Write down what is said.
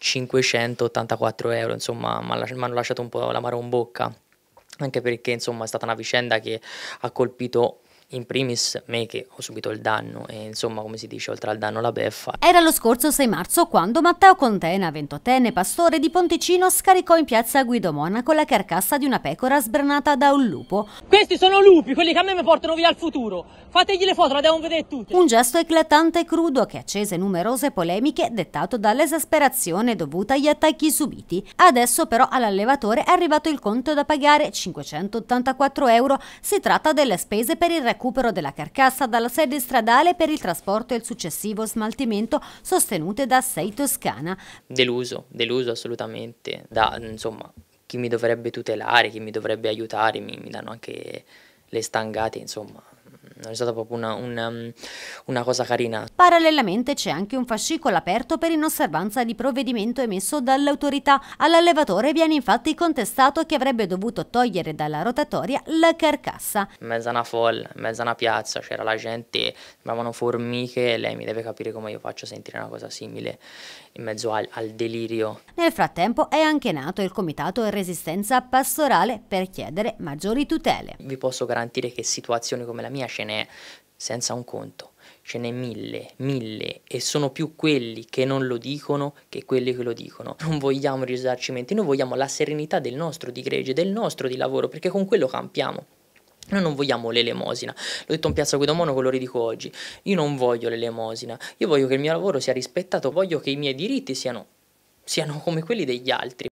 584 euro, insomma, mi hanno lasciato un po' l'amaro in bocca anche perché insomma è stata una vicenda che ha colpito in primis me che ho subito il danno e insomma come si dice oltre al danno la beffa. Era lo scorso 6 marzo quando Matteo Contena, ventottenne pastore di Ponticino, scaricò in piazza Guido Monaco la carcassa di una pecora sbranata da un lupo. Questi sono lupi, quelli che a me mi portano via al futuro. Fategli le foto, la devono vedere tutte. Un gesto eclatante e crudo che accese numerose polemiche dettato dall'esasperazione dovuta agli attacchi subiti. Adesso però all'allevatore è arrivato il conto da pagare 584 euro. Si tratta delle spese per il racconto recupero della carcassa dalla sede stradale per il trasporto e il successivo smaltimento sostenute da Sei Toscana. Deluso, deluso assolutamente da insomma, chi mi dovrebbe tutelare, chi mi dovrebbe aiutare, mi, mi danno anche le stangate, insomma, è stata proprio una, una, mm, una cosa carina. Parallelamente c'è anche un fascicolo aperto per inosservanza di provvedimento emesso dall'autorità. All'allevatore viene infatti contestato che avrebbe dovuto togliere dalla rotatoria la carcassa. In mezzo a una folla, in mezzo a una piazza c'era la gente, sembravano formiche e lei mi deve capire come io faccio sentire una cosa simile in mezzo al, al delirio. Nel frattempo è anche nato il comitato Resistenza Pastorale per chiedere maggiori tutele. Vi posso garantire che situazioni come la mia ce n'è senza un conto, ce n'è mille, mille e sono più quelli che non lo dicono che quelli che lo dicono. Non vogliamo risarcimenti, noi vogliamo la serenità del nostro di gregge, del nostro di lavoro, perché con quello campiamo. Noi non vogliamo l'elemosina, l'ho detto in piazza Guido Monaco, lo ridico oggi, io non voglio l'elemosina, io voglio che il mio lavoro sia rispettato, voglio che i miei diritti siano, siano come quelli degli altri.